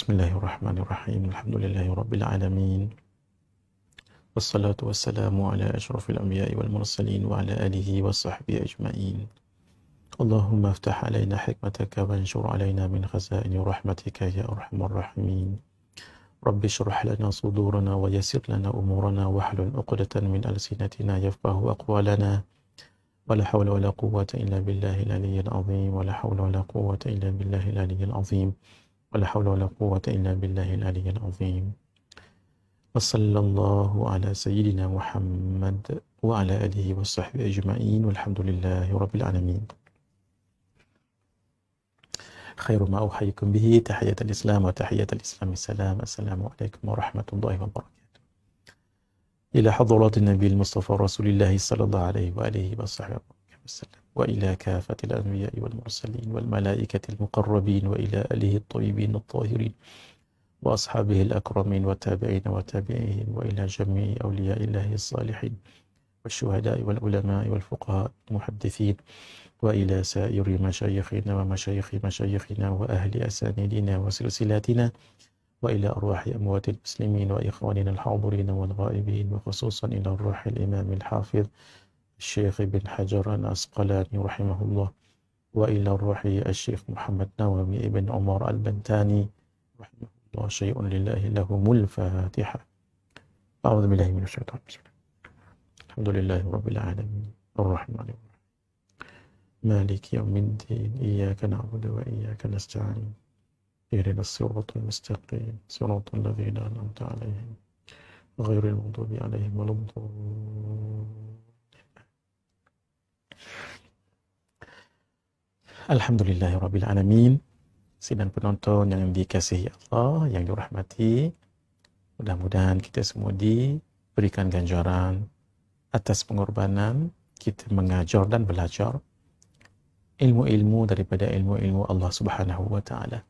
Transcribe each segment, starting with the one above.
بسم الله الرحمن الرحيم الحمد لله رب العالمين والصلاة والسلام على أشرف الأنبياء والمرسلين وعلى آله وصحبه أجمعين اللهم افتح علينا حكمتك وانشر علينا من خزائن رحمتك يا أرحم الراحمين رب اشرح لنا صدورنا ويسر لنا أمورنا واحلل عقدة من ألسنتنا يفقه أقوالنا ولا حول ولا قوة إلا بالله العلي العظيم ولا حول ولا قوة إلا بالله العلي العظيم ولا حول ولا قوة إلا بالله العلي العظيم وصلى الله على سيدنا محمد وعلى آله وصحبه أجمعين والحمد لله رب العالمين خير ما أوحيكم به تحية الإسلام وتحية الإسلام السلام السلام عليكم ورحمة الله وبركاته إلى حضرات النبي المصطفى رسول الله صلى الله عليه وآله وصحبه وسلم وإلى كافة الأنبياء والمرسلين والملائكة المقربين وإلى آله الطيبين الطاهرين وأصحابه الأكرمين وتابعين وتابعيهم وإلى جميع أولياء الله الصالحين والشهداء والعلماء والفقهاء المحدثين وإلى سائر مشايخنا ومشايخ مشايخنا وأهل أسانيدنا وسلسلاتنا وإلى أرواح أموات المسلمين وإخواننا الحاضرين والغائبين وخصوصا إلى الروح الإمام الحافظ الشيخ بن حجر الأسقلاني رحمه الله وإلى الروح الشيخ محمد نووي بن عمر البنتاني رحمه الله شيء لله لهم الفاتحة أعوذ بالله من الشيطان الحمد لله رب العالمين الرحمن الرحيم مالك يوم الدين إياك نعبد وإياك نستعين اهدنا الصراط المستقيم صراط الذين أنعمت عليهم غير المغضوب عليهم ولا الضالين Alhamdulillah Rabbil Alamin Sidang penonton yang dikasihi Allah Yang dirahmati Mudah-mudahan kita semua diberikan ganjaran Atas pengorbanan Kita mengajar dan belajar Ilmu-ilmu daripada ilmu-ilmu Allah Subhanahu Wa Taala.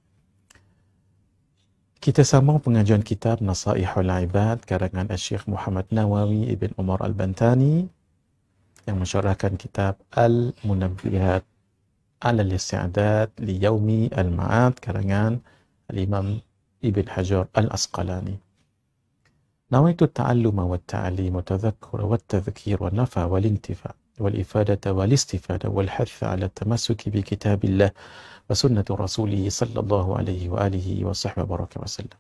Kita sambung pengajian kitab Nasaihul Ibad karangan Syekh Muhammad Nawawi ibn Umar Al-Bantani yang mensyarahkan kitab Al-Munabbihat ala al-isti'adat li yaumi al-ma'ad karangan al-Imam Ibn Hajar Al-Asqalani. نويت التعلم والتعليم والتذكر والتذكير والنفع والانتفاع والإفادة والاستفادة والحث على التمسك بكتاب الله وسنة رسوله صلى الله عليه وآله وصحبه وبارك وسلم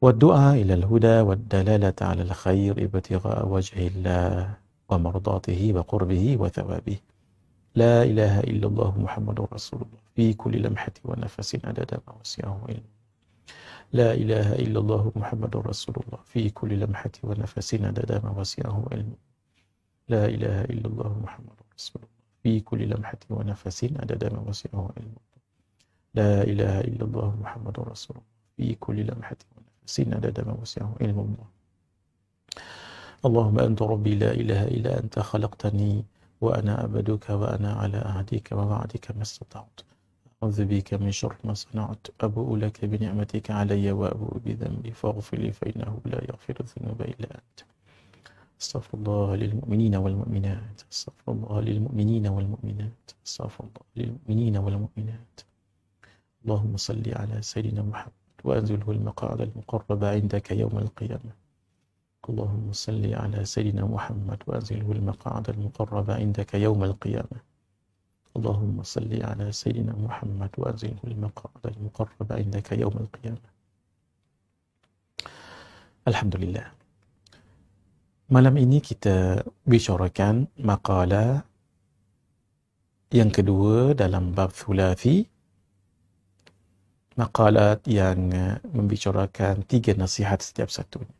والدعاء إلى الهدى والدلالة على الخير ابتغاء وجه الله ومرضاته وقربه وثوابه لا إله إلا الله محمد رسول الله في كل لمحة ونفس عدد ما وسعه علم لا إله إلا الله محمد رسول الله في كل لمحة ونفس عدد ما وسعه علم لا إله إلا الله محمد رسول الله في كل لمحة ونفس عدد ما وسعه علم لا إله إلا الله محمد رسول الله في كل لمحة ونفس عدد ما وسعه علم الله اللهم أنت ربي لا إله إلا أنت خلقتني وأنا عبدك وأنا على عهدك ووعدك ما استطعت أعوذ بك من شر ما صنعت أبوء لك بنعمتك علي وأبوء بذنبي فاغفر لي فإنه لا يغفر الذنوب إلا أنت استغفر الله للمؤمنين والمؤمنات استغفر الله للمؤمنين والمؤمنات استغفر الله للمؤمنين والمؤمنات اللهم صل على سيدنا محمد وأنزله المقعد المقرب عندك يوم القيامة اللهم صل على سيدنا محمد وازله المقعد المقرب عندك يوم القيامة اللهم صل على سيدنا محمد وازله المقعد المقرب عندك يوم القيامة الحمد لله malam ini kita bicarakan makalah yang kedua dalam bab thulafi makalah yang membicarakan tiga nasihat setiap satunya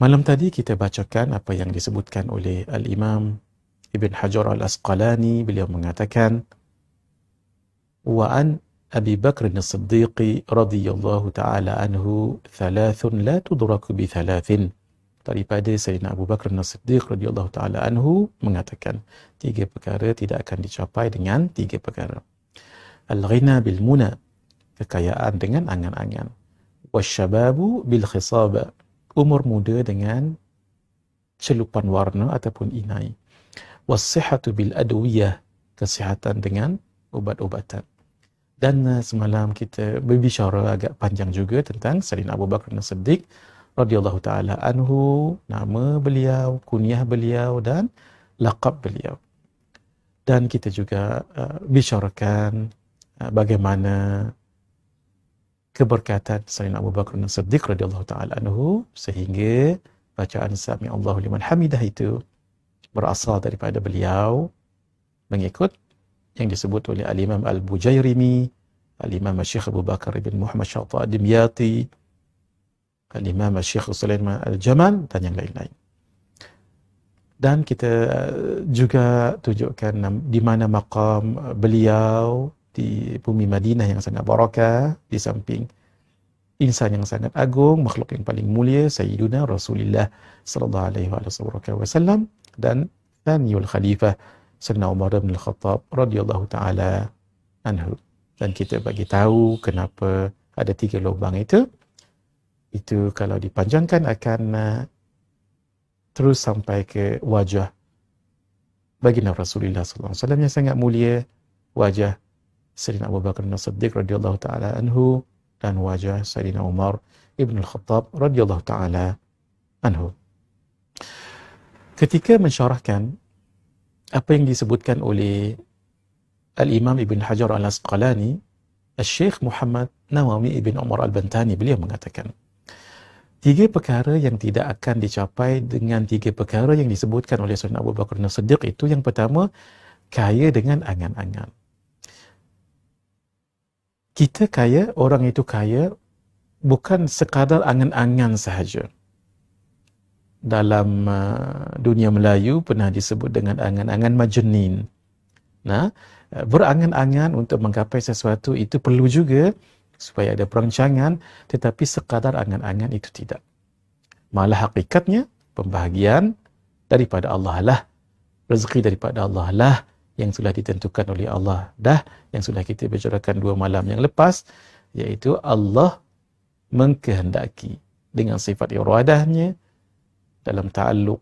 Malam tadi kita bacakan apa yang disebutkan oleh Al-Imam Ibn Hajar Al-Asqalani. Beliau mengatakan, وَأَنْ أَبِي بَكْرٍ الصِّدِّيقِ رَضِيَ اللَّهُ تَعَالَى أَنْهُ ثَلَاثٌ لَا تُدْرَكُ بِثَلَاثٍ Daripada Sayyidina Abu Bakr al-Siddiq radhiyallahu ta'ala anhu mengatakan tiga perkara tidak akan dicapai dengan tiga perkara. Al-ghina bil-muna, kekayaan dengan angan-angan. Wasyababu bil-khisaba, umur muda dengan celupan warna ataupun inai. Wassihatu bil adwiyah, kesihatan dengan ubat-ubatan. Dan eh, semalam kita berbicara agak panjang juga tentang Salina Abu Bakar Nasiddiq radhiyallahu taala anhu, nama beliau, kunyah beliau dan laqab beliau. Dan kita juga uh, bicarakan uh, bagaimana keberkatan Sayyidina Abu Bakar dan Siddiq radhiyallahu taala anhu sehingga bacaan sami Allahu liman hamidah itu berasal daripada beliau mengikut yang disebut oleh Al Imam Al Bujairimi Al Imam Syekh Abu Bakar bin Muhammad Syafa'i Dimyati Al Imam Syekh Sulaiman Al Jaman dan yang lain-lain dan kita juga tunjukkan di mana maqam beliau di bumi Madinah yang sangat barakah di samping insan yang sangat agung makhluk yang paling mulia sayyiduna Rasulullah sallallahu alaihi wasallam dan thaniul khalifah Sayyidina Umar bin Al-Khattab radhiyallahu taala anhu dan kita bagi tahu kenapa ada tiga lubang itu itu kalau dipanjangkan akan uh, terus sampai ke wajah baginda Rasulullah sallallahu alaihi wasallam yang sangat mulia wajah Sayyidina Abu Bakar bin Siddiq radhiyallahu taala anhu dan wajah Sayyidina Umar ibn al-Khattab radhiyallahu taala anhu. Ketika mensyarahkan apa yang disebutkan oleh Al-Imam Ibn Hajar Al-Asqalani, Al-Sheikh Muhammad Nawawi Ibn Umar Al-Bantani, beliau mengatakan, tiga perkara yang tidak akan dicapai dengan tiga perkara yang disebutkan oleh Sayyidina Abu Bakar Nasiddiq itu yang pertama, kaya dengan angan-angan kita kaya, orang itu kaya bukan sekadar angan-angan sahaja. Dalam uh, dunia Melayu pernah disebut dengan angan-angan majenin. Nah, uh, berangan-angan untuk menggapai sesuatu itu perlu juga supaya ada perancangan tetapi sekadar angan-angan itu tidak. Malah hakikatnya pembahagian daripada Allah lah. Rezeki daripada Allah lah yang sudah ditentukan oleh Allah dah yang sudah kita bercerakan dua malam yang lepas iaitu Allah mengkehendaki dengan sifat iradahnya dalam ta'alluq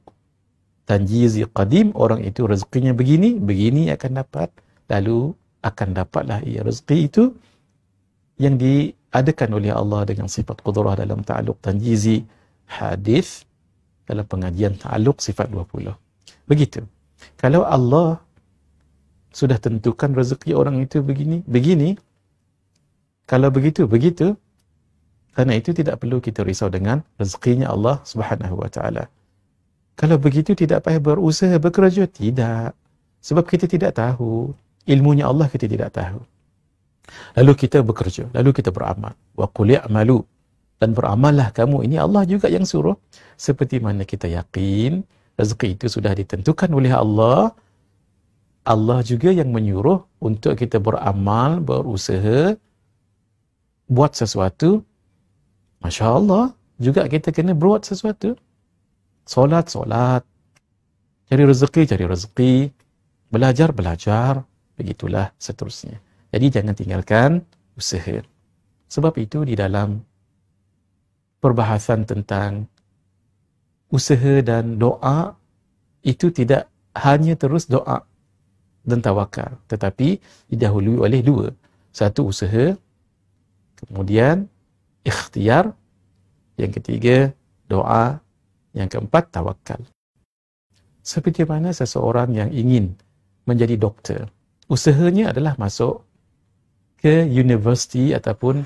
tanjizi qadim orang itu rezekinya begini begini akan dapat lalu akan dapatlah ia rezeki itu yang diadakan oleh Allah dengan sifat qudrah dalam ta'alluq tanjizi hadis dalam pengajian ta'alluq sifat 20 begitu kalau Allah sudah tentukan rezeki orang itu begini, begini. Kalau begitu, begitu. Karena itu tidak perlu kita risau dengan rezekinya Allah Subhanahu Kalau begitu tidak payah berusaha bekerja, tidak. Sebab kita tidak tahu ilmunya Allah kita tidak tahu. Lalu kita bekerja, lalu kita beramal. Wa qul dan beramallah kamu ini Allah juga yang suruh seperti mana kita yakin rezeki itu sudah ditentukan oleh Allah Allah juga yang menyuruh untuk kita beramal, berusaha, buat sesuatu. Masya Allah, juga kita kena buat sesuatu. Solat-solat. Cari rezeki, cari rezeki. Belajar, belajar. Begitulah seterusnya. Jadi jangan tinggalkan usaha. Sebab itu di dalam perbahasan tentang usaha dan doa, itu tidak hanya terus doa dan tawakal. Tetapi didahului oleh dua. Satu usaha, kemudian ikhtiar, yang ketiga doa, yang keempat tawakal. Seperti mana seseorang yang ingin menjadi doktor, usahanya adalah masuk ke universiti ataupun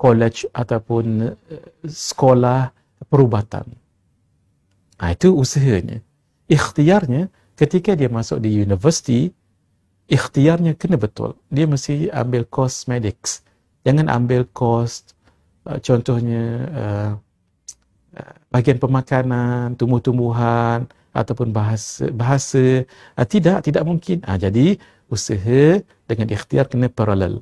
college ataupun eh, sekolah perubatan. Nah, ha, itu usahanya. Ikhtiarnya ketika dia masuk di universiti, ikhtiarnya kena betul. Dia mesti ambil kos medics. Jangan ambil kos uh, contohnya uh, uh bahagian pemakanan, tumbuh-tumbuhan ataupun bahasa. bahasa. Uh, tidak, tidak mungkin. Uh, jadi usaha dengan ikhtiar kena paralel.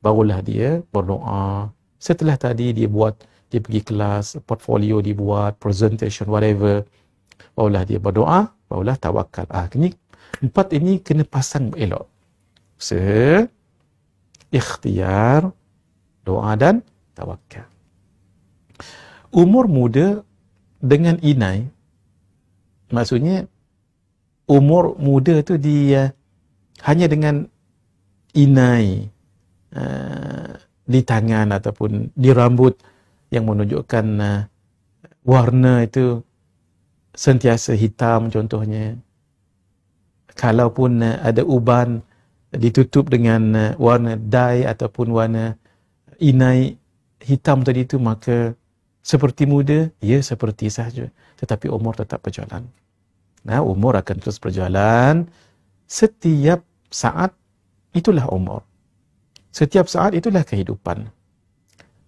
Barulah dia berdoa. Setelah tadi dia buat, dia pergi kelas, portfolio dibuat, presentation, whatever. Barulah dia berdoa, barulah tawakal. Ah, uh, Empat ini kena pasang elok. Se ikhtiar doa dan tawakal. Umur muda dengan inai maksudnya umur muda tu dia hanya dengan inai uh, di tangan ataupun di rambut yang menunjukkan uh, warna itu sentiasa hitam contohnya kalaupun eh, ada uban ditutup dengan eh, warna dye ataupun warna inai hitam tadi itu maka seperti muda ya seperti sahaja tetapi umur tetap berjalan nah umur akan terus berjalan setiap saat itulah umur setiap saat itulah kehidupan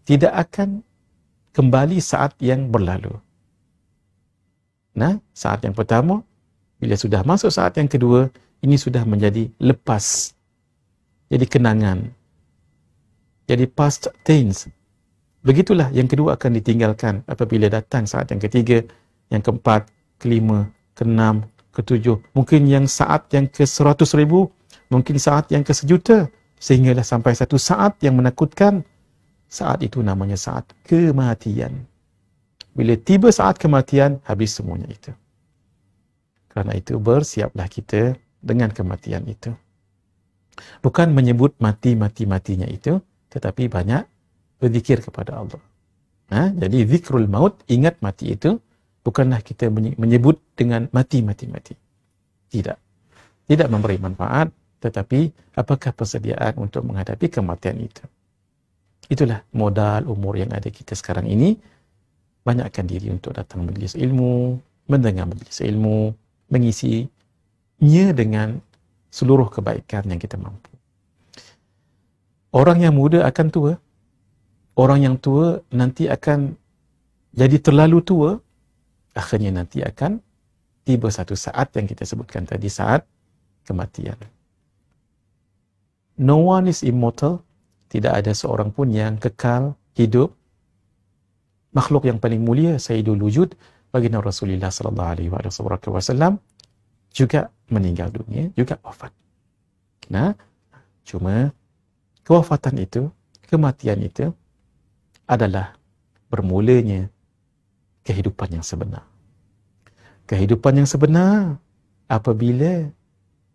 tidak akan kembali saat yang berlalu nah saat yang pertama bila sudah masuk saat yang kedua, ini sudah menjadi lepas. Jadi kenangan. Jadi past tense. Begitulah yang kedua akan ditinggalkan apabila datang saat yang ketiga, yang keempat, kelima, keenam, ketujuh. Mungkin yang saat yang ke seratus ribu, mungkin saat yang ke sejuta. Sehinggalah sampai satu saat yang menakutkan, saat itu namanya saat kematian. Bila tiba saat kematian, habis semuanya itu. Kerana itu bersiaplah kita dengan kematian itu. Bukan menyebut mati-mati-matinya itu, tetapi banyak berzikir kepada Allah. Ha? Jadi zikrul maut, ingat mati itu, bukanlah kita menyebut dengan mati-mati-mati. Tidak. Tidak memberi manfaat, tetapi apakah persediaan untuk menghadapi kematian itu. Itulah modal umur yang ada kita sekarang ini. Banyakkan diri untuk datang majlis ilmu, mendengar majlis ilmu, mengisinya dengan seluruh kebaikan yang kita mampu. Orang yang muda akan tua. Orang yang tua nanti akan jadi terlalu tua. Akhirnya nanti akan tiba satu saat yang kita sebutkan tadi, saat kematian. No one is immortal. Tidak ada seorang pun yang kekal, hidup. Makhluk yang paling mulia, Sayyidul Wujud, baginda Rasulullah sallallahu alaihi wasallam juga meninggal dunia juga wafat. Nah, cuma kewafatan itu, kematian itu adalah bermulanya kehidupan yang sebenar. Kehidupan yang sebenar apabila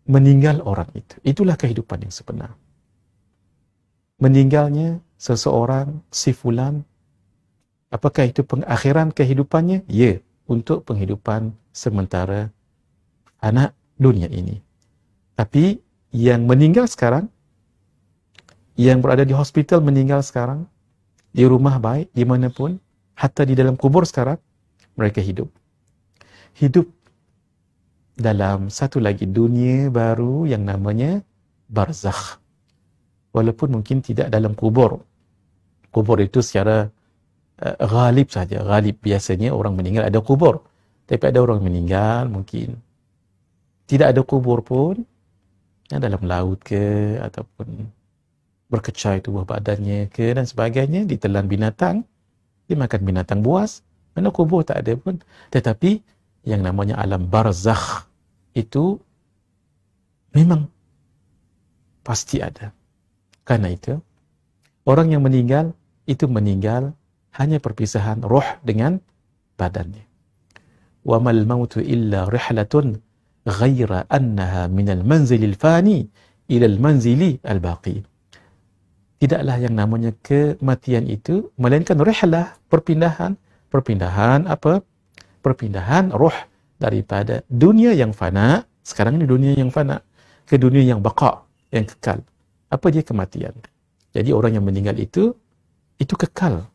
meninggal orang itu. Itulah kehidupan yang sebenar. Meninggalnya seseorang, si fulan, Apakah itu pengakhiran kehidupannya? Ya, untuk penghidupan sementara anak dunia ini. Tapi yang meninggal sekarang, yang berada di hospital meninggal sekarang, di rumah baik, di mana pun, hatta di dalam kubur sekarang, mereka hidup. Hidup dalam satu lagi dunia baru yang namanya barzakh. Walaupun mungkin tidak dalam kubur. Kubur itu secara uh, ghalib saja. Ghalib biasanya orang meninggal ada kubur. Tapi ada orang meninggal mungkin tidak ada kubur pun yang dalam laut ke ataupun berkecai tubuh badannya ke dan sebagainya ditelan binatang, dimakan binatang buas, mana kubur tak ada pun. Tetapi yang namanya alam barzakh itu memang pasti ada. Karena itu, orang yang meninggal itu meninggal hanya perpisahan roh dengan badannya. Wa mal mautu illa rihlatun ghaira annaha min al manzil al fani ila al manzil al baqi. Tidaklah yang namanya kematian itu melainkan rihlah, perpindahan, perpindahan apa? Perpindahan roh daripada dunia yang fana, sekarang ini dunia yang fana ke dunia yang baqa, yang kekal. Apa dia kematian? Jadi orang yang meninggal itu itu kekal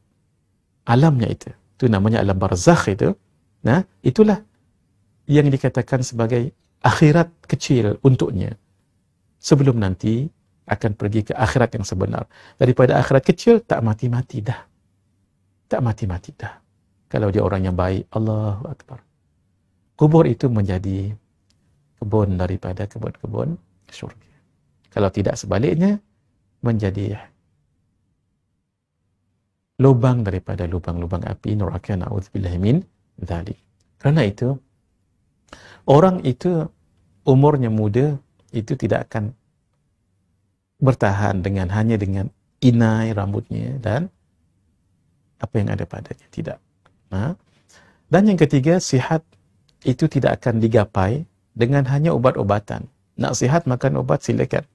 alamnya itu. Itu namanya alam barzakh itu. Nah, itulah yang dikatakan sebagai akhirat kecil untuknya. Sebelum nanti akan pergi ke akhirat yang sebenar. Daripada akhirat kecil, tak mati-mati dah. Tak mati-mati dah. Kalau dia orang yang baik, Allahu Akbar. Kubur itu menjadi kebun daripada kebun-kebun syurga. Kalau tidak sebaliknya, menjadi lubang daripada lubang-lubang api neraka na'udzubillah min dhalik. Kerana itu, orang itu umurnya muda itu tidak akan bertahan dengan hanya dengan inai rambutnya dan apa yang ada padanya. Tidak. Ha? Dan yang ketiga, sihat itu tidak akan digapai dengan hanya ubat-ubatan. Nak sihat makan ubat silakan.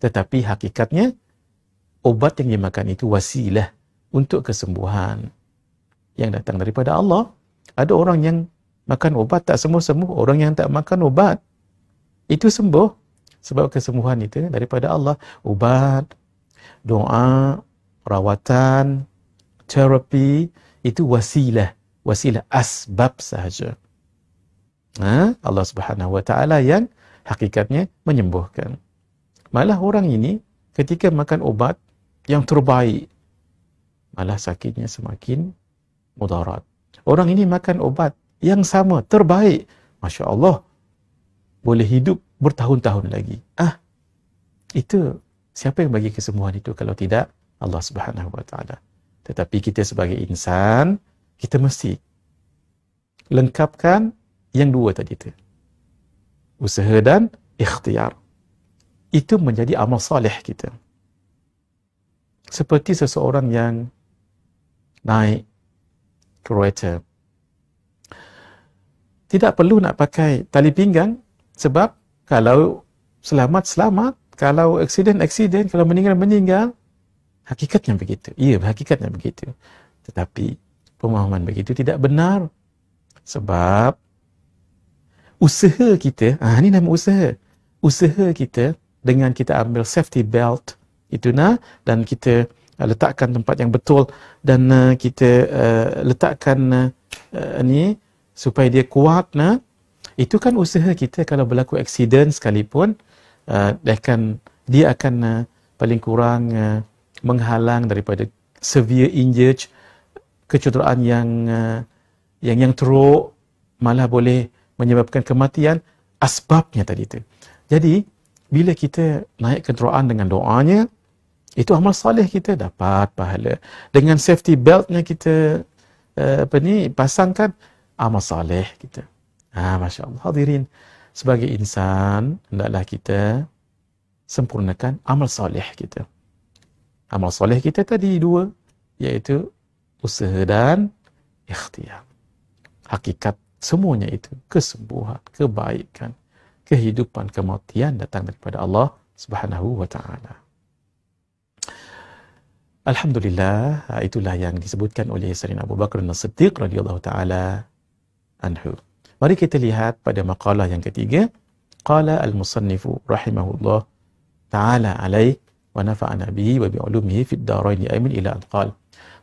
Tetapi hakikatnya, ubat yang dimakan itu wasilah untuk kesembuhan yang datang daripada Allah. Ada orang yang makan ubat tak sembuh-sembuh, orang yang tak makan ubat itu sembuh sebab kesembuhan itu daripada Allah. Ubat, doa, rawatan, terapi itu wasilah, wasilah asbab sahaja. Ha? Allah Subhanahu Wa Taala yang hakikatnya menyembuhkan. Malah orang ini ketika makan ubat yang terbaik, malah sakitnya semakin mudarat. Orang ini makan ubat yang sama, terbaik. Masya Allah, boleh hidup bertahun-tahun lagi. Ah, itu siapa yang bagi kesemuan itu kalau tidak Allah Subhanahu Wa Tetapi kita sebagai insan, kita mesti lengkapkan yang dua tadi itu. Usaha dan ikhtiar. Itu menjadi amal salih kita. Seperti seseorang yang naik kereta. Tidak perlu nak pakai tali pinggang sebab kalau selamat selamat, kalau accident accident, kalau meninggal meninggal, hakikatnya begitu. Ya, hakikatnya begitu. Tetapi pemahaman begitu tidak benar sebab usaha kita, ah ha, ini nama usaha. Usaha kita dengan kita ambil safety belt itu nah dan kita uh, letakkan tempat yang betul dan uh, kita uh, letakkan uh, uh, ni supaya dia kuat nah itu kan usaha kita kalau berlaku aksiden sekalipun uh, dia akan dia akan uh, paling kurang uh, menghalang daripada severe injury kecederaan yang uh, yang yang teruk malah boleh menyebabkan kematian asbabnya tadi itu jadi bila kita naik kenderaan dengan doanya, itu amal soleh kita dapat pahala dengan safety beltnya kita eh, apa ni pasangkan amal soleh kita ah ha, masya Allah hadirin sebagai insan hendaklah kita sempurnakan amal soleh kita amal soleh kita tadi dua iaitu usaha dan ikhtiar hakikat semuanya itu kesembuhan kebaikan kehidupan kematian datang daripada Allah Subhanahu wa taala. Alhamdulillah, itulah yang disebutkan oleh Sayyidina Abu Bakar As-Siddiq radhiyallahu taala anhu. Mari kita lihat pada makalah yang ketiga. Qala al-musannifu rahimahullah taala alaih wa nafa'ana bihi wa bi'ulumihi fid darain amin ila al-qal.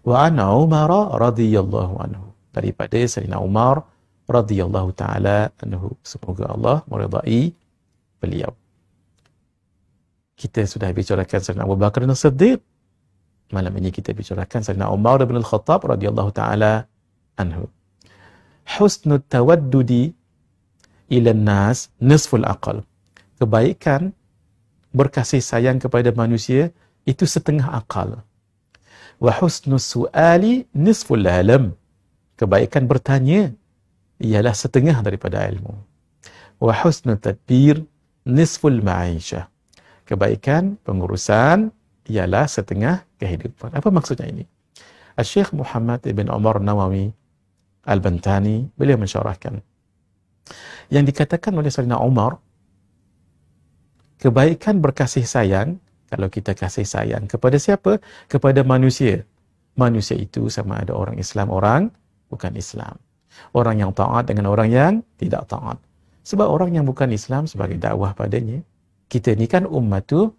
Wa an Umar radhiyallahu anhu. Daripada Sayyidina Umar radhiyallahu taala anhu. Semoga Allah meridai beliau. Kita sudah bicarakan Sayyidina Abu Bakar As-Siddiq malam ini kita bicarakan Sayyidina Umar bin Al-Khattab radhiyallahu taala anhu. Husnul tawaddudi ila nas al aql. Kebaikan berkasih sayang kepada manusia itu setengah akal. Wa husnul su'ali al alam. Kebaikan bertanya ialah setengah daripada ilmu. Wa husnul tadbir al ma'isha. Kebaikan pengurusan ialah setengah kehidupan. Apa maksudnya ini? Syeikh Muhammad ibn Umar Nawawi Al-Bantani beliau mensyarahkan yang dikatakan oleh Sayyidina Umar kebaikan berkasih sayang kalau kita kasih sayang kepada siapa? Kepada manusia. Manusia itu sama ada orang Islam, orang bukan Islam. Orang yang taat dengan orang yang tidak taat. Sebab orang yang bukan Islam sebagai dakwah padanya. Kita ni kan umat tu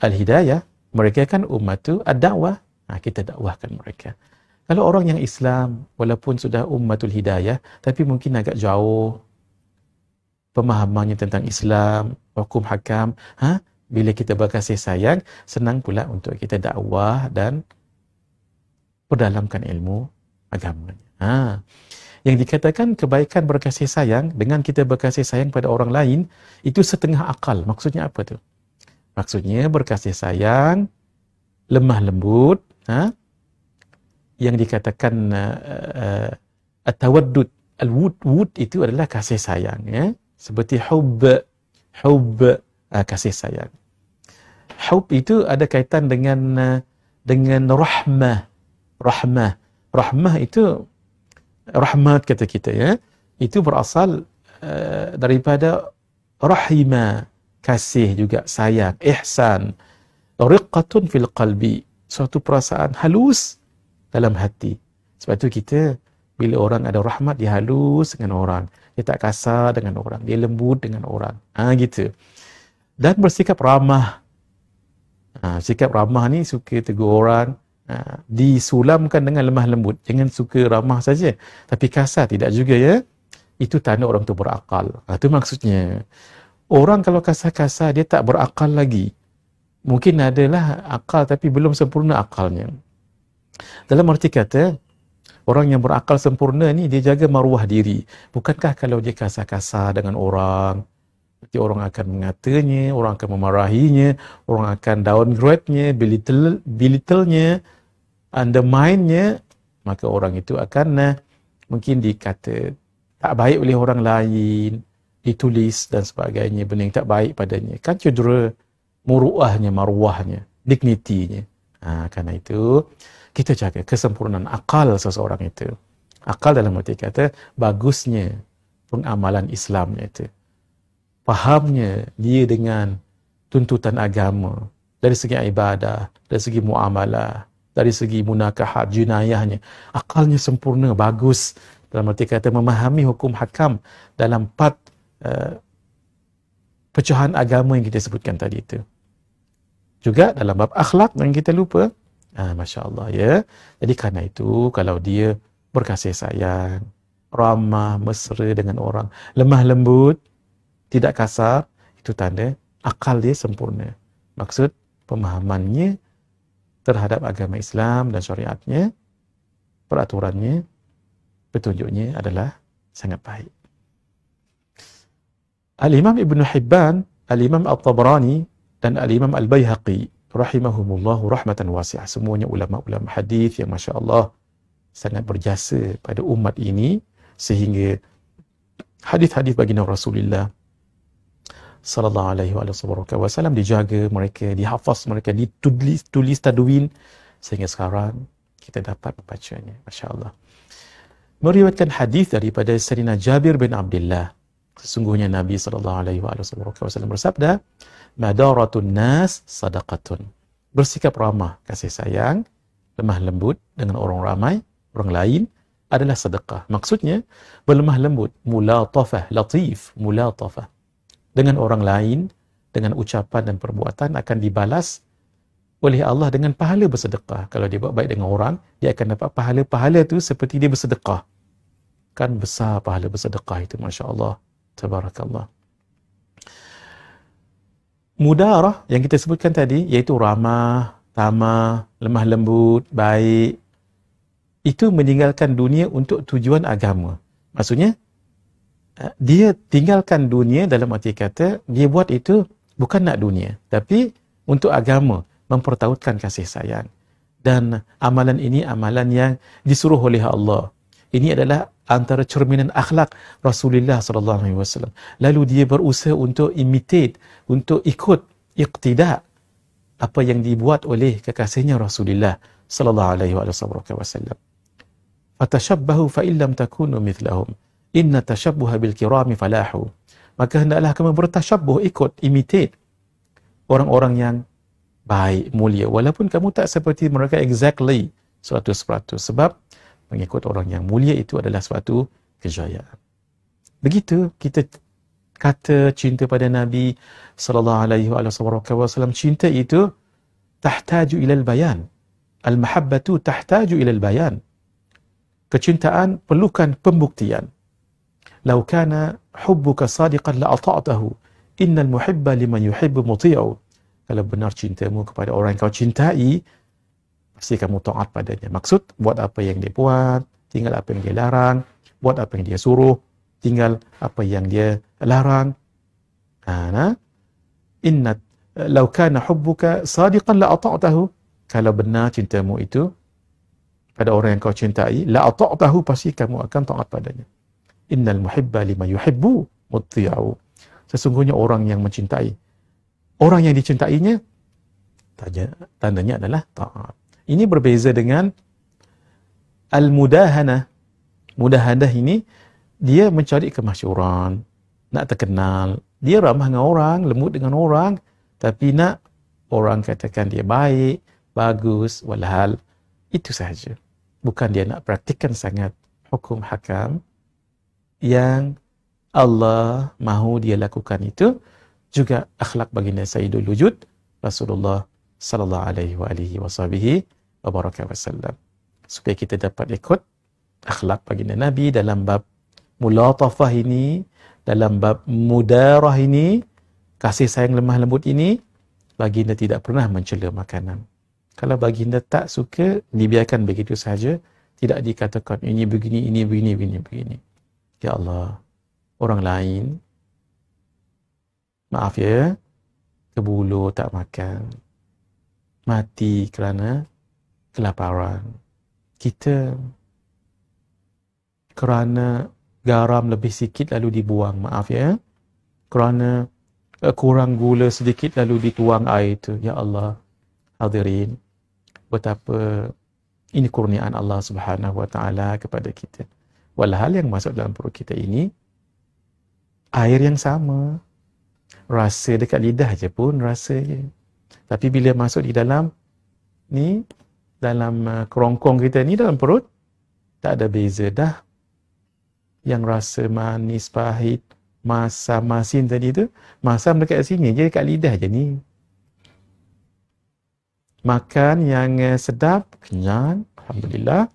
al-hidayah, mereka kan umat tu ad-da'wah. Ha, kita dakwahkan mereka. Kalau orang yang Islam, walaupun sudah umatul hidayah, tapi mungkin agak jauh pemahamannya tentang Islam, hukum hakam, ha? bila kita berkasih sayang, senang pula untuk kita dakwah dan perdalamkan ilmu agamanya. Ha. Yang dikatakan kebaikan berkasih sayang dengan kita berkasih sayang pada orang lain, itu setengah akal. Maksudnya apa tu? Maksudnya berkasih sayang, lemah lembut, ha? yang dikatakan uh, uh, tawaddud al wud itu adalah kasih sayang ya seperti hub hub uh, kasih sayang hub itu ada kaitan dengan uh, dengan rahmah rahmah rahmah itu rahmat kata kita ya itu berasal uh, daripada rahimah kasih juga sayang ihsan riqqatun fil qalbi suatu perasaan halus dalam hati sebab itu kita bila orang ada rahmat dia halus dengan orang dia tak kasar dengan orang dia lembut dengan orang ha gitu dan bersikap ramah ha, sikap ramah ni suka tegur orang ha, disulamkan dengan lemah lembut jangan suka ramah saja tapi kasar tidak juga ya itu tanda orang tu berakal. Itu ha, maksudnya. Orang kalau kasar-kasar, dia tak berakal lagi. Mungkin adalah akal tapi belum sempurna akalnya. Dalam arti kata, orang yang berakal sempurna ni dia jaga maruah diri. Bukankah kalau dia kasar-kasar dengan orang, nanti orang akan mengatanya, orang akan memarahinya, orang akan downgrade-nya, belittle-nya, undermine-nya, maka orang itu akan eh, mungkin dikata tak baik oleh orang lain, ditulis dan sebagainya benda yang tak baik padanya kan cedera muruahnya maruahnya dignitinya ha, karena itu kita jaga kesempurnaan akal seseorang itu akal dalam arti kata bagusnya pengamalan Islamnya itu fahamnya dia dengan tuntutan agama dari segi ibadah dari segi muamalah dari segi munakahat jinayahnya akalnya sempurna bagus dalam arti kata memahami hukum hakam dalam pat uh, eh, pecahan agama yang kita sebutkan tadi itu. Juga dalam bab akhlak yang kita lupa, uh, ah, Masya Allah ya. Jadi karena itu kalau dia berkasih sayang, ramah, mesra dengan orang, lemah lembut, tidak kasar, itu tanda akal dia sempurna. Maksud pemahamannya terhadap agama Islam dan syariatnya, peraturannya, petunjuknya adalah sangat baik. Al-Imam Ibn Hibban, Al-Imam Al-Tabrani dan Al-Imam Al-Bayhaqi rahimahumullahu rahmatan wasi'ah. Semuanya ulama-ulama hadis yang Masya Allah sangat berjasa pada umat ini sehingga hadis-hadis baginda Rasulullah sallallahu alaihi wa wasallam dijaga mereka dihafaz mereka ditulis tulis tadwin sehingga sekarang kita dapat membacanya masya masyaallah meriwayatkan hadis daripada Serina Jabir bin Abdullah Sesungguhnya Nabi SAW bersabda, Madaratun nas sadaqatun. Bersikap ramah, kasih sayang, lemah lembut dengan orang ramai, orang lain adalah sedekah. Maksudnya, berlemah lembut, mulatafah, latif, mulatafah. Dengan orang lain, dengan ucapan dan perbuatan akan dibalas oleh Allah dengan pahala bersedekah. Kalau dia buat baik dengan orang, dia akan dapat pahala-pahala itu seperti dia bersedekah. Kan besar pahala bersedekah itu, Masya Allah. Tabarakallah. Mudarah yang kita sebutkan tadi iaitu ramah, tamah, lemah lembut, baik. Itu meninggalkan dunia untuk tujuan agama. Maksudnya, eh, dia tinggalkan dunia dalam arti kata dia buat itu bukan nak dunia. Tapi untuk agama, mempertautkan kasih sayang. Dan amalan ini amalan yang disuruh oleh Allah. Ini adalah antara cerminan akhlak Rasulullah sallallahu alaihi wasallam. Lalu dia berusaha untuk imitate, untuk ikut iqtida apa yang dibuat oleh kekasihnya Rasulullah sallallahu alaihi wasallam. Fatashabbahu fa illam takunu mithlahum. Inna tashabbuha bil kirami falahu. Maka hendaklah kamu bertashabbuh, ikut, imitate orang-orang yang baik, mulia. Walaupun kamu tak seperti mereka exactly 100%. Sebab mengikut orang yang mulia itu adalah suatu kejayaan. Begitu kita kata cinta pada Nabi sallallahu alaihi wasallam cinta itu tahtaju ila al-bayan. Al-mahabbatu tahtaju ila al-bayan. Kecintaan perlukan pembuktian. Lau kana hubbuka sadiqan la ata'tahu. Innal muhibba liman yuhibbu muti'u. Kalau benar cintamu kepada orang yang kau cintai, mesti kamu taat padanya. Maksud, buat apa yang dia buat, tinggal apa yang dia larang, buat apa yang dia suruh, tinggal apa yang dia larang. Karena, inna, lau kana hubbuka sadiqan la ata'atahu. Kalau benar cintamu itu, pada orang yang kau cintai, la ata'atahu, pasti kamu akan taat padanya. Innal muhibba lima yuhibbu mutti'au. Sesungguhnya orang yang mencintai, orang yang dicintainya, tanya, tandanya adalah taat. Ini berbeza dengan al-mudahanah. Mudahanah ini dia mencari kemasyuran, nak terkenal. Dia ramah dengan orang, lembut dengan orang tapi nak orang katakan dia baik, bagus, walhal. Itu sahaja. Bukan dia nak praktikan sangat hukum hakam yang Allah mahu dia lakukan itu juga akhlak baginda Sayyidul Wujud Rasulullah sallallahu alaihi wa alihi wasabihi wabarakatuh wasallam supaya kita dapat ikut akhlak bagi nabi dalam bab mulatafah ini dalam bab mudarah ini kasih sayang lemah lembut ini baginda tidak pernah mencela makanan kalau baginda tak suka dibiarkan begitu saja tidak dikatakan ini begini ini begini begini begini ya Allah orang lain maaf ya kebulu tak makan mati kerana kelaparan. Kita kerana garam lebih sikit lalu dibuang, maaf ya. Kerana kurang gula sedikit lalu dituang air itu. Ya Allah, hadirin, betapa ini kurniaan Allah Subhanahu Wa Taala kepada kita. Walhal yang masuk dalam perut kita ini, air yang sama, rasa dekat lidah je pun rasanya. Tapi bila masuk di dalam ni, dalam uh, kerongkong kita ni, dalam perut, tak ada beza dah. Yang rasa manis, pahit, masam, masin tadi tu, masam dekat sini je, dekat lidah je ni. Makan yang uh, sedap, kenyang, Alhamdulillah.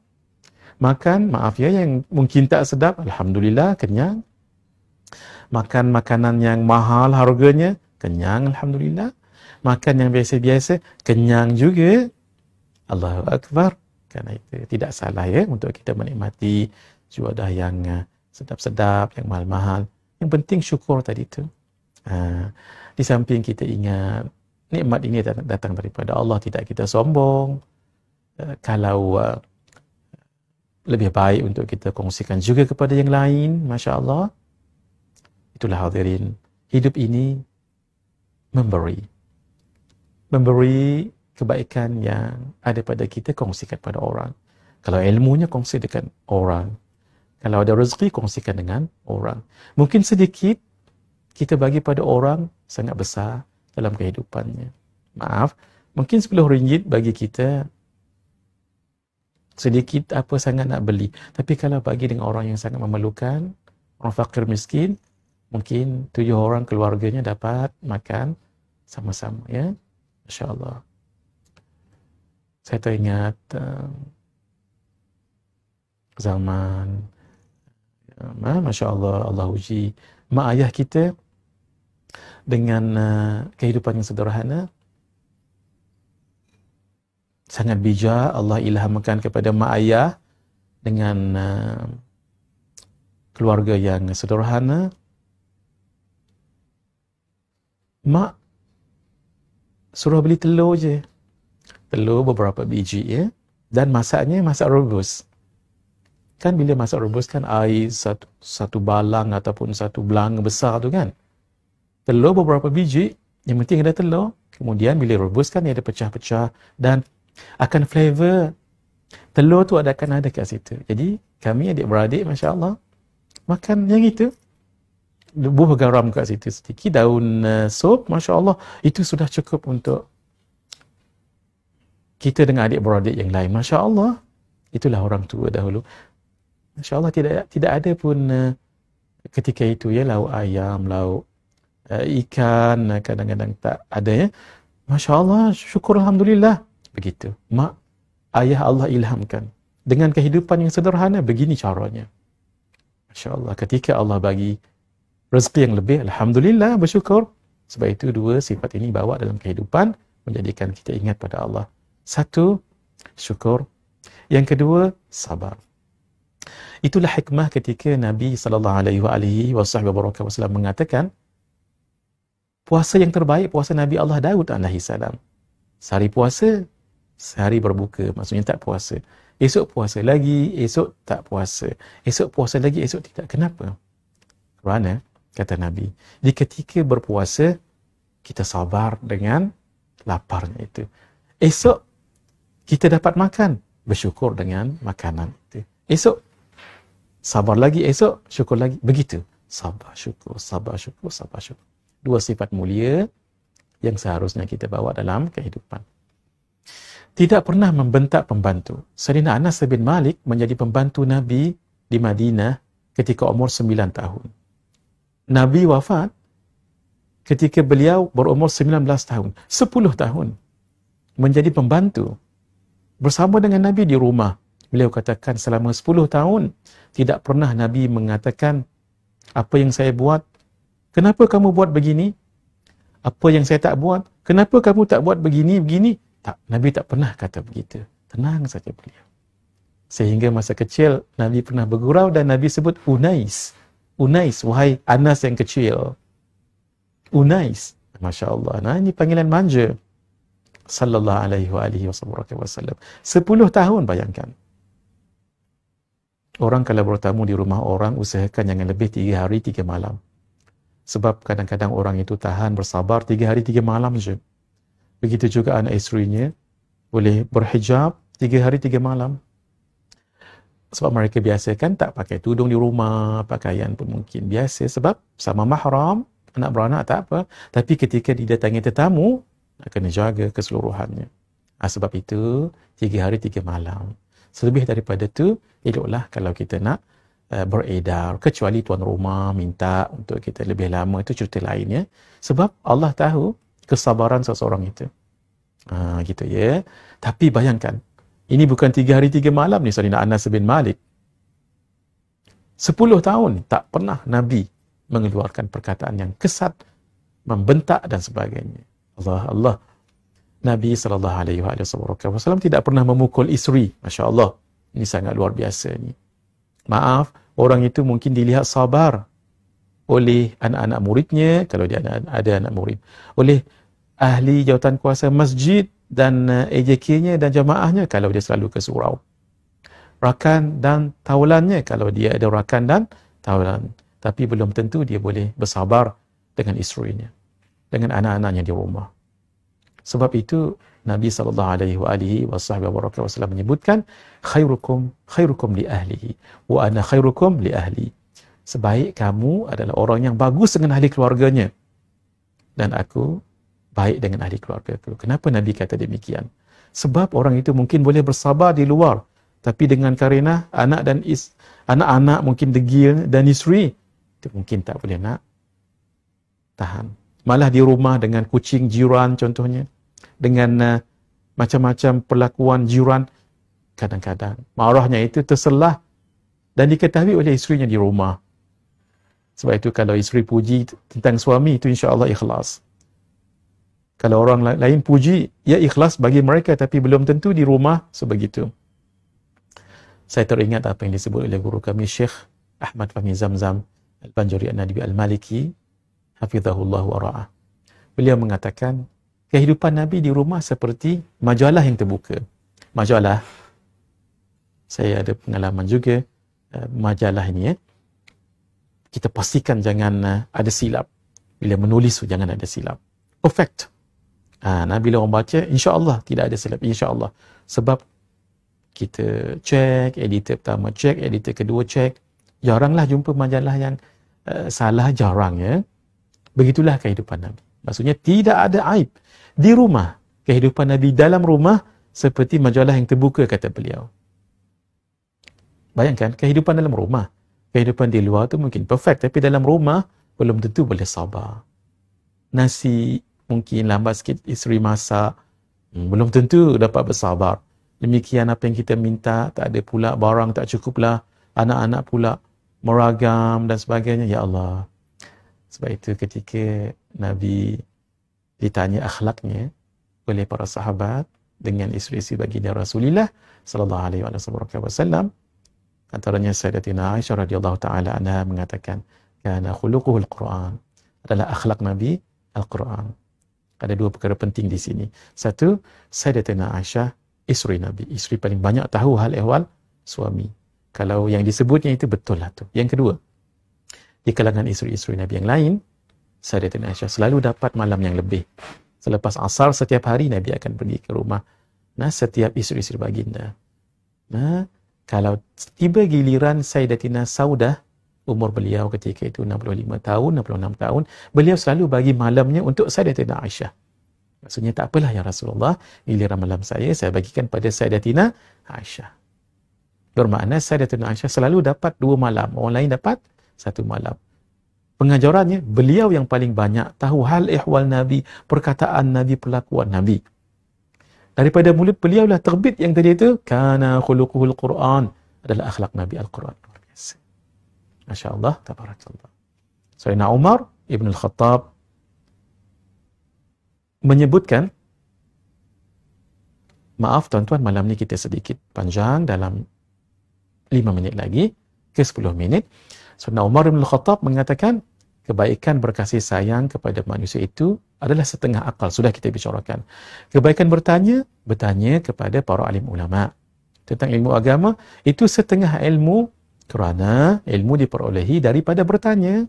Makan, maaf ya, yang mungkin tak sedap, Alhamdulillah, kenyang. Makan makanan yang mahal harganya, kenyang, Alhamdulillah makan yang biasa-biasa, kenyang juga. Allahu Akbar. Kerana itu tidak salah ya untuk kita menikmati juadah yang eh, sedap-sedap, yang mahal-mahal. Yang penting syukur tadi itu. Ah, di samping kita ingat, nikmat ini datang daripada Allah, tidak kita sombong. Eh, kalau eh, lebih baik untuk kita kongsikan juga kepada yang lain, Masya Allah. Itulah hadirin, hidup ini memberi memberi kebaikan yang ada pada kita kongsikan pada orang kalau ilmunya kongsikan dengan orang kalau ada rezeki kongsikan dengan orang mungkin sedikit kita bagi pada orang sangat besar dalam kehidupannya maaf mungkin 10 ringgit bagi kita sedikit apa sangat nak beli tapi kalau bagi dengan orang yang sangat memerlukan orang fakir miskin mungkin tujuh orang keluarganya dapat makan sama-sama ya Masya Allah. Saya teringat uh, zaman ya, eh, eh, Masya Allah, Allah uji mak ayah kita dengan uh, kehidupan yang sederhana sangat bijak Allah ilhamkan kepada mak ayah dengan uh, keluarga yang sederhana mak suruh beli telur je. Telur beberapa biji ya. Dan masaknya masak rebus. Kan bila masak rebus kan air satu, satu balang ataupun satu belang besar tu kan. Telur beberapa biji, yang penting ada telur. Kemudian bila rebus kan dia ada pecah-pecah dan akan flavor. Telur tu ada akan ada kat situ. Jadi kami adik-beradik, Masya Allah, makan yang itu buah garam kat situ sedikit daun uh, eh, sop masya Allah itu sudah cukup untuk kita dengan adik beradik yang lain masya Allah itulah orang tua dahulu masya Allah tidak tidak ada pun uh, ketika itu ya lauk ayam lauk uh, ikan kadang-kadang tak ada ya masya Allah syukur alhamdulillah begitu mak ayah Allah ilhamkan dengan kehidupan yang sederhana begini caranya masya Allah ketika Allah bagi rezeki yang lebih alhamdulillah bersyukur sebab itu dua sifat ini bawa dalam kehidupan menjadikan kita ingat pada Allah satu syukur yang kedua sabar itulah hikmah ketika Nabi sallallahu alaihi wasallam mengatakan puasa yang terbaik puasa Nabi Allah Daud alaihi salam sehari puasa sehari berbuka maksudnya tak puasa esok puasa lagi esok tak puasa esok puasa lagi esok tidak kenapa kerana kata Nabi. Jadi ketika berpuasa, kita sabar dengan laparnya itu. Esok, kita dapat makan. Bersyukur dengan makanan itu. Esok, sabar lagi esok, syukur lagi. Begitu. Sabar, syukur, sabar, syukur, sabar, syukur. Dua sifat mulia yang seharusnya kita bawa dalam kehidupan. Tidak pernah membentak pembantu. Serina Anas bin Malik menjadi pembantu Nabi di Madinah ketika umur 9 tahun. Nabi wafat ketika beliau berumur 19 tahun, 10 tahun menjadi pembantu bersama dengan Nabi di rumah. Beliau katakan selama 10 tahun tidak pernah Nabi mengatakan apa yang saya buat, kenapa kamu buat begini? Apa yang saya tak buat? Kenapa kamu tak buat begini begini? Tak, Nabi tak pernah kata begitu. Tenang saja beliau. Sehingga masa kecil Nabi pernah bergurau dan Nabi sebut Unais. Unais, wahai Anas yang kecil. Unais. Masya Allah. Nah, ini panggilan manja. Sallallahu alaihi wasallam. Sepuluh tahun bayangkan. Orang kalau bertamu di rumah orang, usahakan jangan lebih tiga hari, tiga malam. Sebab kadang-kadang orang itu tahan bersabar tiga hari, tiga malam je. Begitu juga anak istrinya boleh berhijab tiga hari, tiga malam sebab mereka biasakan tak pakai tudung di rumah, pakaian pun mungkin biasa sebab sama mahram, anak beranak tak apa. Tapi ketika didatangi tetamu, kena jaga keseluruhannya. Ha, sebab itu, tiga hari, tiga malam. Selebih daripada itu, eloklah kalau kita nak uh, beredar. Kecuali tuan rumah minta untuk kita lebih lama, itu cerita lain ya. Sebab Allah tahu kesabaran seseorang itu. Ha, gitu ya. Tapi bayangkan, ini bukan tiga hari tiga malam ni Salina Anas bin Malik. Sepuluh tahun tak pernah Nabi mengeluarkan perkataan yang kesat, membentak dan sebagainya. Allah Allah. Nabi sallallahu alaihi wasallam tidak pernah memukul isteri. Masya-Allah. Ini sangat luar biasa ni. Maaf, orang itu mungkin dilihat sabar oleh anak-anak muridnya kalau dia ada anak murid. Oleh ahli jawatan kuasa masjid dan AJK-nya eh, dan jamaahnya kalau dia selalu ke surau. Rakan dan taulannya kalau dia ada rakan dan taulan. Tapi belum tentu dia boleh bersabar dengan isterinya, dengan anak-anaknya di rumah. Sebab itu Nabi sallallahu alaihi wa alihi wasallam menyebutkan khairukum khairukum li ahlihi wa ana khairukum li ahli. Sebaik kamu adalah orang yang bagus dengan ahli keluarganya. Dan aku baik dengan ahli keluarga aku. Kenapa Nabi kata demikian? Sebab orang itu mungkin boleh bersabar di luar. Tapi dengan karena anak dan is, anak-anak mungkin degil dan isteri, dia mungkin tak boleh nak tahan. Malah di rumah dengan kucing jiran contohnya, dengan uh, macam-macam perlakuan jiran, kadang-kadang marahnya itu terselah dan diketahui oleh isterinya di rumah. Sebab itu kalau isteri puji tentang suami itu insya Allah ikhlas. Kalau orang lain puji, ya ikhlas bagi mereka tapi belum tentu di rumah sebegitu. Saya teringat apa yang disebut oleh guru kami Syekh Ahmad Fahmi Zamzam Al-Banjuri An-Nadibi Al-Maliki Hafizahullah wa ra'ah. Beliau mengatakan, kehidupan Nabi di rumah seperti majalah yang terbuka. Majalah. Saya ada pengalaman juga eh, majalah ini. Eh. Kita pastikan jangan eh, ada silap. Bila menulis, jangan ada silap. Perfect. Perfect. Ha, nah, bila orang baca, insyaAllah tidak ada silap. InsyaAllah. Sebab kita cek, editor pertama cek, editor kedua cek. Jaranglah jumpa majalah yang uh, salah, jarang ya. Begitulah kehidupan Nabi. Maksudnya tidak ada aib di rumah. Kehidupan Nabi dalam rumah seperti majalah yang terbuka kata beliau. Bayangkan kehidupan dalam rumah. Kehidupan di luar tu mungkin perfect tapi dalam rumah belum tentu boleh sabar. Nasi mungkin lambat sikit isteri masak hmm, belum tentu dapat bersabar demikian apa yang kita minta tak ada pula barang tak cukuplah anak-anak pula meragam dan sebagainya ya Allah sebab itu ketika nabi ditanya akhlaknya oleh para sahabat dengan isteri-isteri baginda Rasulullah sallallahu alaihi wasallam antaranya Sayyidatina Aisyah radhiyallahu taala anha mengatakan kana khuluquhu al-Quran adalah akhlak nabi al-Quran ada dua perkara penting di sini. Satu, Sayyidatina Aisyah, isteri Nabi. Isteri paling banyak tahu hal ehwal suami. Kalau yang disebutnya itu betul lah tu. Yang kedua, di kalangan isteri-isteri Nabi yang lain, Sayyidatina Aisyah selalu dapat malam yang lebih. Selepas asar, setiap hari Nabi akan pergi ke rumah. Nah, setiap isteri-isteri baginda. Nah, kalau tiba giliran Sayyidatina Saudah, umur beliau ketika itu 65 tahun, 66 tahun, beliau selalu bagi malamnya untuk Sayyidatina Aisyah. Maksudnya tak apalah yang Rasulullah, giliran malam saya, saya bagikan pada Sayyidatina Aisyah. Bermakna Sayyidatina Aisyah selalu dapat dua malam, orang lain dapat satu malam. Pengajarannya, beliau yang paling banyak tahu hal ihwal Nabi, perkataan Nabi, perlakuan Nabi. Daripada mulut beliaulah terbit yang tadi itu, kana khuluquhul Quran adalah akhlak Nabi Al-Quran. Masya Allah, tabarakallah. Sayyidina Umar Ibn Al-Khattab menyebutkan, maaf tuan-tuan, malam ni kita sedikit panjang dalam 5 minit lagi ke 10 minit. Sayyidina Umar Ibn Al-Khattab mengatakan, kebaikan berkasih sayang kepada manusia itu adalah setengah akal. Sudah kita bicarakan. Kebaikan bertanya, bertanya kepada para alim ulama' tentang ilmu agama itu setengah ilmu kerana ilmu diperolehi daripada bertanya.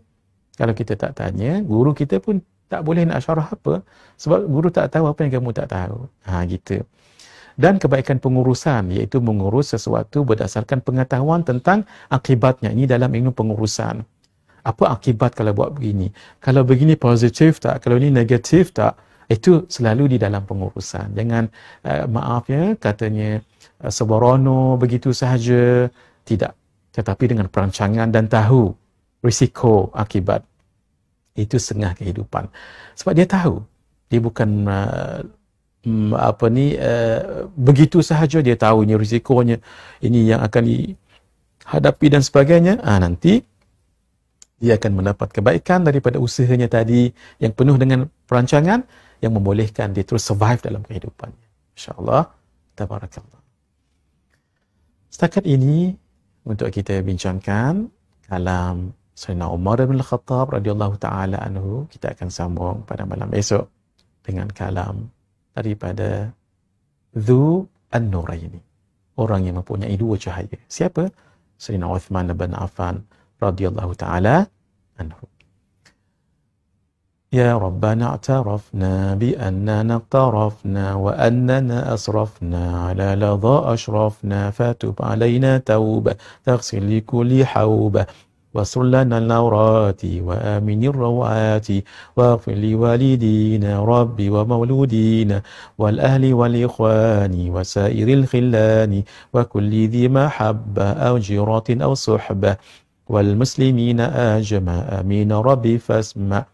Kalau kita tak tanya, guru kita pun tak boleh nak syarah apa. Sebab guru tak tahu apa yang kamu tak tahu. Ha, gitu. Dan kebaikan pengurusan, iaitu mengurus sesuatu berdasarkan pengetahuan tentang akibatnya. Ini dalam ilmu pengurusan. Apa akibat kalau buat begini? Kalau begini positif tak? Kalau ini negatif tak? Itu selalu di dalam pengurusan. Jangan, uh, maaf ya, katanya uh, eh, seborono begitu sahaja. Tidak tetapi dengan perancangan dan tahu risiko akibat itu setengah kehidupan sebab dia tahu dia bukan uh, mm, apa ni uh, begitu sahaja dia tahu ini risikonya ini yang akan dihadapi dan sebagainya ah nanti dia akan mendapat kebaikan daripada usahanya tadi yang penuh dengan perancangan yang membolehkan dia terus survive dalam kehidupannya insyaallah tabarakallah setakat ini untuk kita bincangkan dalam Sayyidina Umar bin Al-Khattab radhiyallahu taala anhu kita akan sambung pada malam esok dengan kalam daripada Dhu An-Nuraini orang yang mempunyai dua cahaya siapa Sayyidina Uthman bin Affan radhiyallahu taala anhu يا ربنا اعترفنا بأننا اقترفنا وأننا أسرفنا على لظى أشرفنا فتب علينا توبة تغسل لكل حوبة واستر لنا العورات وآمن الروعات واغفر لوالدينا ربي ومولودينا والأهل والإخوان وسائر الخلان وكل ذي محبة أو جيرات أو صحبة والمسلمين أجمع آمين ربي فاسمع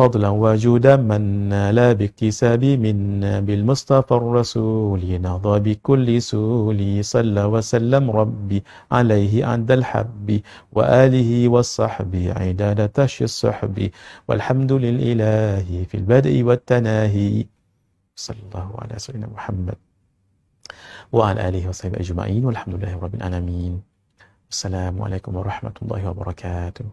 فضلا وجودا من نال باكتساب منا بالمصطفى الرسول نهضى بكل سول صلى وسلم ربي عليه عند الحب وآله والصحب عداد تشي الصحب والحمد للإله في البدء والتناهي صلى الله على سيدنا محمد وعلى آله وصحبه أجمعين والحمد لله رب العالمين السلام عليكم ورحمة الله وبركاته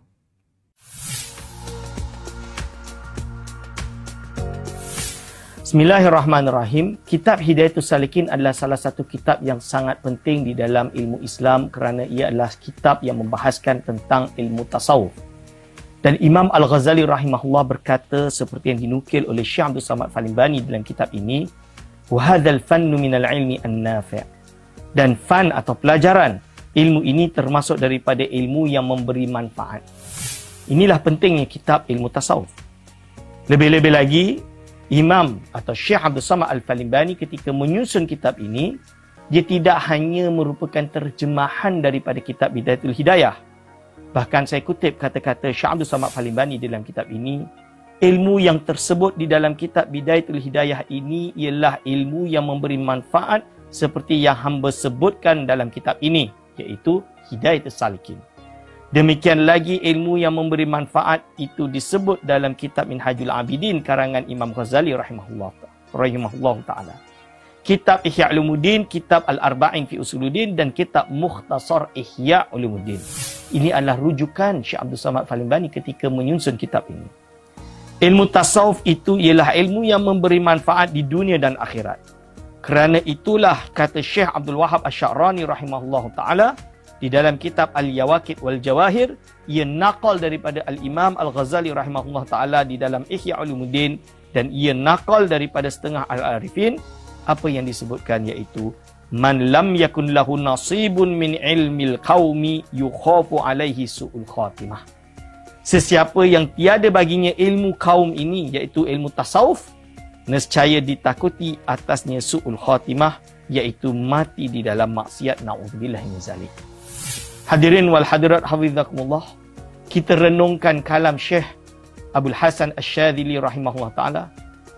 Bismillahirrahmanirrahim. Kitab Hidayatul Salikin adalah salah satu kitab yang sangat penting di dalam ilmu Islam kerana ia adalah kitab yang membahaskan tentang ilmu tasawuf. Dan Imam Al-Ghazali rahimahullah berkata seperti yang dinukil oleh Syekh Abdul Samad Falimbani dalam kitab ini, وَهَذَا الْفَنُّ ilmi an النَّافِعِ Dan fan atau pelajaran, ilmu ini termasuk daripada ilmu yang memberi manfaat. Inilah pentingnya kitab ilmu tasawuf. Lebih-lebih lagi, Imam atau Syekh Abdul Samad Al-Falimbani ketika menyusun kitab ini, dia tidak hanya merupakan terjemahan daripada kitab Bidayatul Hidayah. Bahkan saya kutip kata-kata Syekh Abdul Samad Al-Falimbani dalam kitab ini, ilmu yang tersebut di dalam kitab Bidayatul Hidayah ini ialah ilmu yang memberi manfaat seperti yang hamba sebutkan dalam kitab ini, iaitu Hidayatul Salikin. Demikian lagi ilmu yang memberi manfaat itu disebut dalam kitab Minhajul Abidin karangan Imam Ghazali rahimahullah rahimahullah taala. Kitab Ihya Ulumuddin, kitab Al-Arba'in fi Usuluddin dan kitab Mukhtasar Ihya Ulumuddin. Ini adalah rujukan Syekh Abdul Samad Falimbani ketika menyusun kitab ini. Ilmu tasawuf itu ialah ilmu yang memberi manfaat di dunia dan akhirat. Kerana itulah kata Syekh Abdul Wahab Asy-Sya'rani rahimahullahu taala, di dalam kitab Al-Yawakid Wal-Jawahir ia nakal daripada Al-Imam Al-Ghazali rahimahullah ta'ala di dalam Ihya Ulumuddin dan ia nakal daripada setengah Al-Arifin apa yang disebutkan iaitu Man lam yakun lahu nasibun min ilmil qawmi yukhafu alaihi su'ul khatimah Sesiapa yang tiada baginya ilmu kaum ini iaitu ilmu tasawuf nescaya ditakuti atasnya su'ul khatimah iaitu mati di dalam maksiat na'udzubillah min Hadirin wal hadirat hafizakumullah. Kita renungkan kalam Syekh Abdul Hasan Asy-Syadzili rahimahullah taala.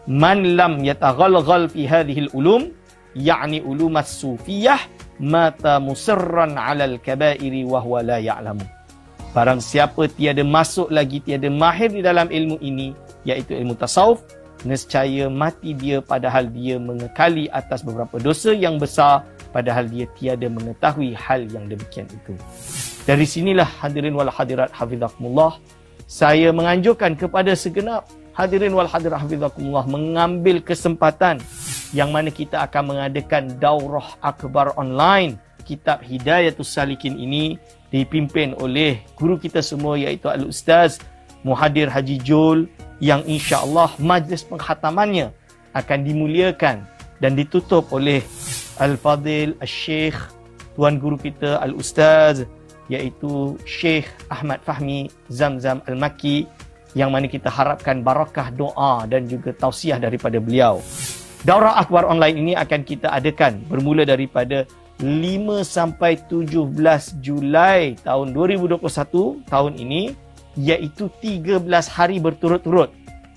Man lam yataghalghal fi hadhihi al-ulum, ya'ni ulum as-sufiyah, mata musirran 'ala al-kaba'iri wa huwa la ya'lamu. Barang siapa tiada masuk lagi, tiada mahir di dalam ilmu ini, iaitu ilmu tasawuf, nescaya mati dia padahal dia mengekali atas beberapa dosa yang besar padahal dia tiada mengetahui hal yang demikian itu. Dari sinilah hadirin wal hadirat hafizakumullah, saya menganjurkan kepada segenap hadirin wal hadirat hafizakumullah mengambil kesempatan yang mana kita akan mengadakan daurah akbar online kitab Hidayatul Salikin ini dipimpin oleh guru kita semua iaitu Al-Ustaz Muhadir Haji Jol yang insya Allah majlis pengkhatamannya akan dimuliakan dan ditutup oleh Al-Fadil Al-Sheikh Tuan Guru kita Al-Ustaz iaitu Sheikh Ahmad Fahmi Zamzam Al-Maki yang mana kita harapkan barakah doa dan juga tausiah daripada beliau. Daurah Akhbar Online ini akan kita adakan bermula daripada 5 sampai 17 Julai tahun 2021 tahun ini iaitu 13 hari berturut-turut.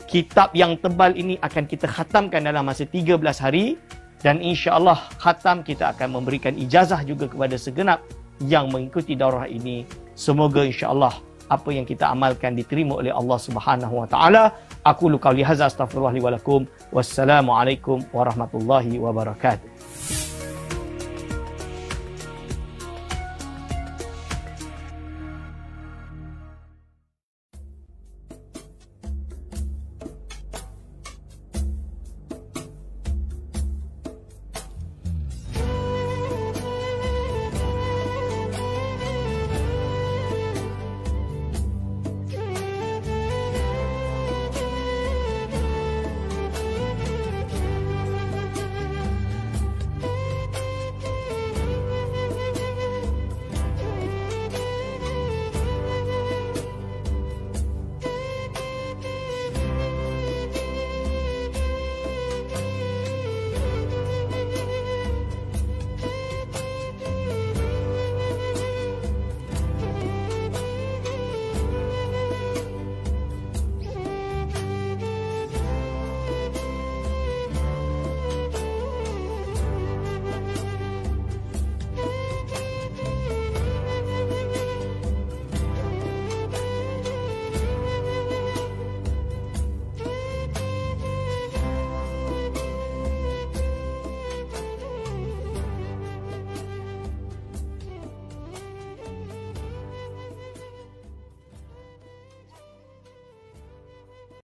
Kitab yang tebal ini akan kita khatamkan dalam masa 13 hari dan insya-Allah khatam kita akan memberikan ijazah juga kepada segenap yang mengikuti daurah ini. Semoga insya-Allah apa yang kita amalkan diterima oleh Allah Subhanahu wa taala. Aku lu kauli hadza astaghfirullah wa lakum. Wassalamualaikum warahmatullahi wabarakatuh.